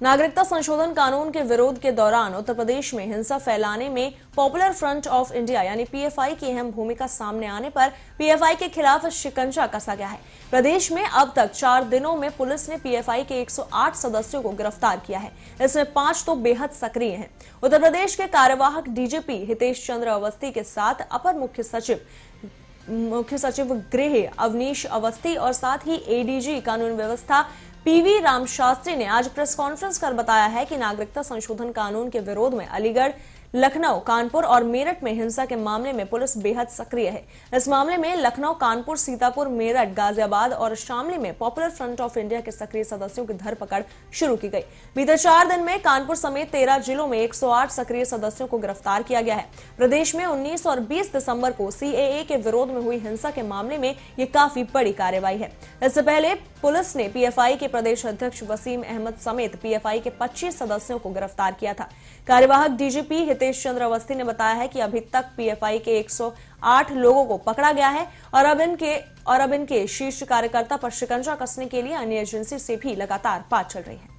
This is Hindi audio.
नागरिकता संशोधन कानून के विरोध के दौरान उत्तर प्रदेश में हिंसा फैलाने में पॉपुलर फ्रंट ऑफ इंडिया यानी पीएफआई की अहम भूमिका सामने आने पर पीएफआई के खिलाफ शिकंजा कसा गया है प्रदेश में अब तक चार दिनों में पुलिस ने पीएफआई के 108 सदस्यों को गिरफ्तार किया है इसमें पांच तो बेहद सक्रिय है उत्तर प्रदेश के कार्यवाहक डीजीपी हितेश चंद्र अवस्थी के साथ अपर मुख्य सचिव मुख्य सचिव गृह अवनीश अवस्थी और साथ ही एडीजी कानून व्यवस्था पीवी राम शास्त्री ने आज प्रेस कॉन्फ्रेंस कर बताया है कि नागरिकता संशोधन कानून के विरोध में अलीगढ़ लखनऊ कानपुर और मेरठ में हिंसा के मामले में पुलिस बेहद सक्रिय है इस मामले में लखनऊ कानपुर सीतापुर मेरठ गाजियाबाद और शामली में पॉपुलर फ्रंट ऑफ इंडिया के सक्रिय सदस्यों की धरपकड़ शुरू की गई बीते चार दिन में कानपुर समेत तेरह जिलों में 108 सक्रिय सदस्यों को गिरफ्तार किया गया है प्रदेश में उन्नीस और बीस दिसम्बर को सी के विरोध में हुई हिंसा के मामले में ये काफी बड़ी कार्यवाही है इससे पहले पुलिस ने पीएफआई के प्रदेश अध्यक्ष वसीम अहमद समेत पीएफआई के 25 सदस्यों को गिरफ्तार किया था कार्यवाहक डीजीपी हितेश चंद्र अवस्थी ने बताया है कि अभी तक पीएफआई के 108 लोगों को पकड़ा गया है और अब इनके और अब इनके शीर्ष कार्यकर्ता पर शिकंजा कसने के लिए अन्य एजेंसी से भी लगातार बात चल रही है